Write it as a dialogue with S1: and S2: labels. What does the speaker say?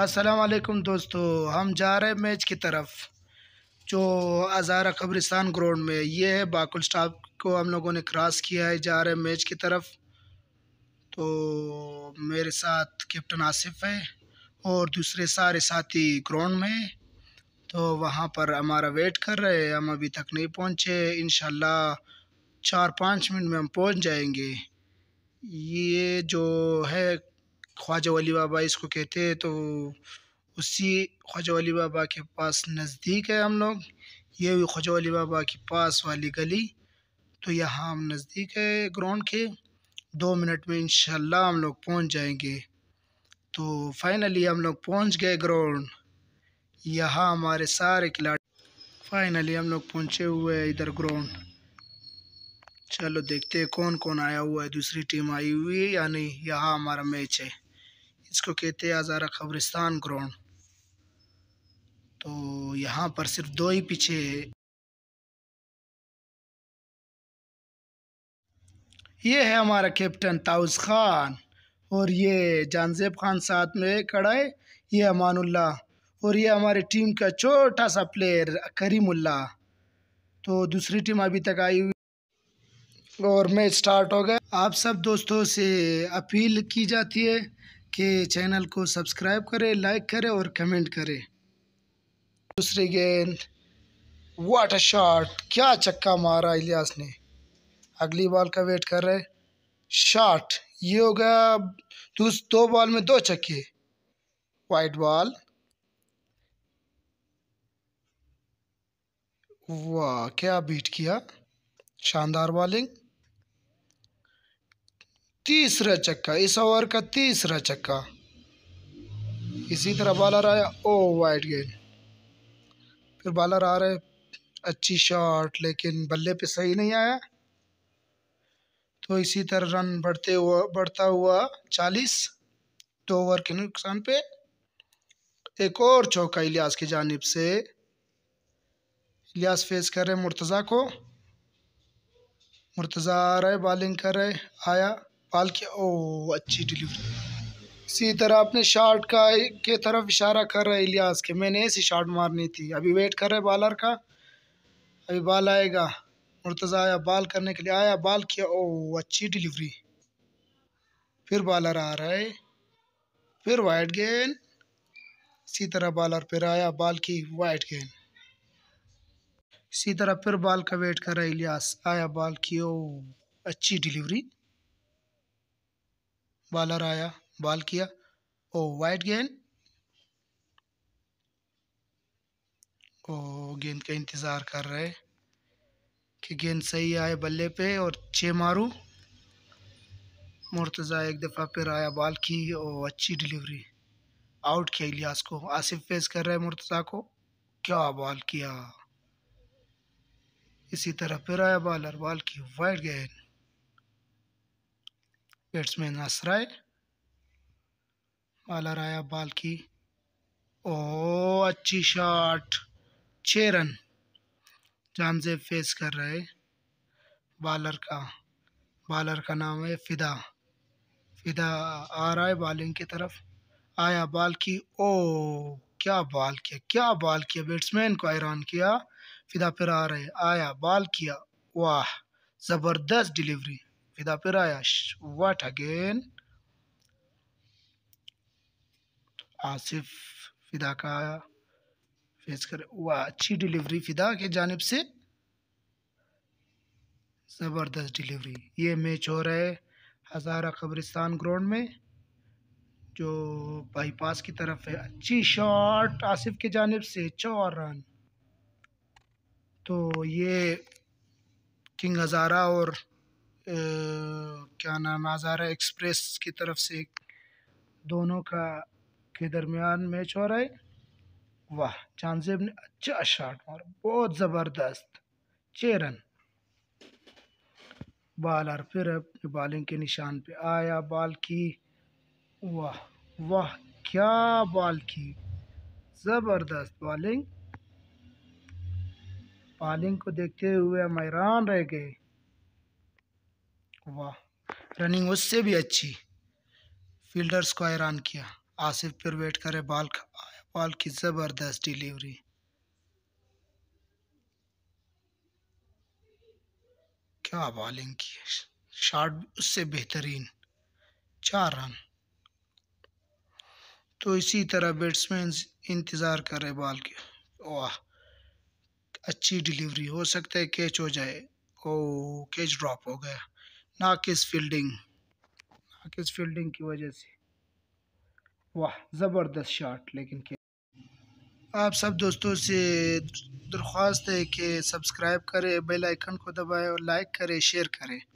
S1: असलकुम दोस्तों हम जा रहे हैं मैच की तरफ जो अज़ारा कब्रिस्तान ग्राउंड में ये है बाकुल स्टाफ को हम लोगों ने क्रॉस किया है जा रहे हैं मैच की तरफ तो मेरे साथ कैप्टन आसिफ है और दूसरे सारे साथी ग्राउंड में तो वहाँ पर हमारा वेट कर रहे हैं हम अभी तक नहीं पहुँचे इन चार पाँच मिनट में हम पहुँच जाएंगे ये जो है ख्वाजा वली बाबा इसको कहते हैं तो उसी ख्वाजा वली बाबा के पास नज़दीक है हम लोग ये हुई ख्वाजा वली बाबा के पास वाली गली तो यहाँ हम नज़दीक है ग्राउंड के दो मिनट में इंशाल्लाह हम लोग पहुँच जाएंगे तो फाइनली हम लोग पहुँच गए ग्राउंड यहाँ हमारे सारे खिलाड़ी फाइनली हम लोग पहुँचे हुए हैं इधर ग्राउंड चलो देखते हैं कौन कौन आया हुआ है दूसरी टीम आई हुई है या नहीं यहाँ हमारा मैच है इसको कहते हैं आज़ारा खबरिस्तान ग्राउंड तो यहाँ पर सिर्फ दो ही पीछे है ये है हमारा कैप्टन ताउस खान और ये जानजेब खान साथ में खड़ा है ये अमानुल्ला और ये हमारी टीम का छोटा सा प्लेयर करीमुल्ला तो दूसरी टीम अभी तक आई हुई और मैच स्टार्ट हो गया आप सब दोस्तों से अपील की जाती है कि चैनल को सब्सक्राइब करें लाइक करें और कमेंट करें दूसरी गेंद वाट अ शॉट क्या चक्का मारा इलियास ने अगली बॉल का वेट कर रहे शॉट ये हो गया दो बॉल में दो चक्के वाइट बॉल वाह क्या बीट किया शानदार बॉलिंग तीसरा चक्का इस ओवर का तीसरा चक्का इसी तरह बॉलर आया ओ वाइड गेंद फिर बॉलर आ रहे अच्छी शॉट लेकिन बल्ले पे सही नहीं आया तो इसी तरह रन बढ़ते हुआ बढ़ता हुआ चालीस दो ओवर के नुकसान पे एक और चौका इलियास की जानब से इलियास फेस कर रहे मुर्तज़ा को मुर्तज़ा आ रहे बॉलिंग कर रहे आया पाल किया ओ अच्छी डिलीवरी इसी तरह अपने शार्ट का के तरफ इशारा कर रहा है इलियास के मैंने ऐसी शार्ट मारनी थी अभी वेट कर रहे बॉलर का अभी बॉल आएगा मुर्तज़ा आया बॉल करने के लिए आया बॉल किया ओ अच्छी डिलीवरी फिर बॉलर आ रहा है फिर वाइट गेंद इसी तरह बॉलर फिर आया बॉल की वाइट गेंद इसी तरह फिर बॉल का वेट कर रहा है इलियास आया बॉल की ओ अच्छी डिलीवरी बॉलर आया बॉल किया ओ वाइट गेंद ओ गेंद का इंतज़ार कर रहे कि गेंद सही आए बल्ले पे और छः मारू मुर्तज़ा एक दफ़ा फिर आया बाल की ओ अच्छी डिलीवरी आउट किया इलियास को आसिफ फेस कर रहे मुर्तज़ा को क्या बॉल किया इसी तरह फिर आया बॉलर बॉल की वाइड गेंद बैट्समैन आसराय बालर आया बाल की ओ अच्छी शॉट छः रन जामजेब फेस कर रहे बॉलर का बॉलर का नाम है फिदा फिदा आ रहा है बॉलिंग की तरफ आया बाल की ओ क्या बाल किया क्या बाल किया बैट्समैन को हैरान किया फिदा फिर आ रहे आया बाल किया वाह ज़बरदस्त डिलीवरी फिर आया व्हाट अगेन आसिफ फिदा का फेस कर वाह अच्छी डिलीवरी फिदा के जानब से ज़बरदस्त डिलीवरी ये मैच हो रहा है हज़ारा कब्रिस्तान ग्राउंड में जो बाईपास की तरफ है अच्छी शॉट आसिफ के जानब से चार रन तो ये किंग हज़ारा और क्या नाम आज़ारा एक्सप्रेस की तरफ से दोनों का के दरमियान मैच हो रहा है वाह चांदेब ने अच्छा शॉट मारा बहुत ज़बरदस्त छः रन बॉलर फिर अब बॉलिंग के निशान पे आया बॉल की वाह वाह क्या बॉल की ज़बरदस्त बॉलिंग बॉलिंग को देखते हुए हम हैरान रह गए वाह रनिंग उससे भी अच्छी फील्डर्स को हैरान किया आसिफ पर वेट करे बाल बाल की ज़बरदस्त डिलीवरी क्या बॉलिंग की शॉट उससे बेहतरीन चार रन तो इसी तरह बैट्समैन इंतज़ार कर रहे बॉल के वाह अच्छी डिलीवरी हो सकता है कैच हो जाए ओ कैच ड्रॉप हो गया नाकिस फील्डिंग नाकिस फील्डिंग की वजह से वाह ज़बरदस्त शॉट लेकिन क्या आप सब दोस्तों से दरख्वास्त है कि सब्सक्राइब करें बेल आइकन को दबाएं और लाइक करें शेयर करें